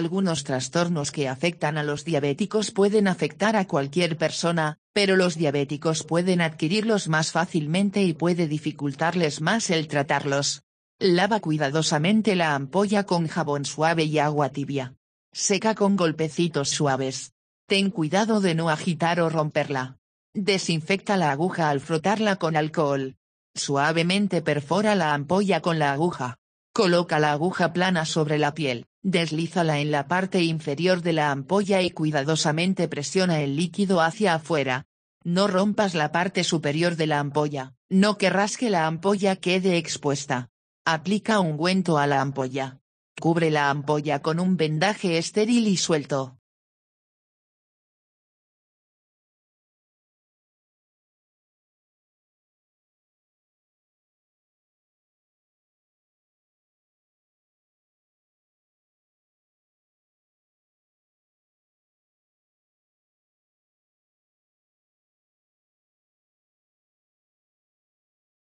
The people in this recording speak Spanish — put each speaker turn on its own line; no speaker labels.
Algunos trastornos que afectan a los diabéticos pueden afectar a cualquier persona, pero los diabéticos pueden adquirirlos más fácilmente y puede dificultarles más el tratarlos. Lava cuidadosamente la ampolla con jabón suave y agua tibia. Seca con golpecitos suaves. Ten cuidado de no agitar o romperla. Desinfecta la aguja al frotarla con alcohol. Suavemente perfora la ampolla con la aguja. Coloca la aguja plana sobre la piel, deslízala en la parte inferior de la ampolla y cuidadosamente presiona el líquido hacia afuera. No rompas la parte superior de la ampolla, no querrás que la ampolla quede expuesta. Aplica ungüento a la ampolla. Cubre la ampolla
con un vendaje estéril y suelto.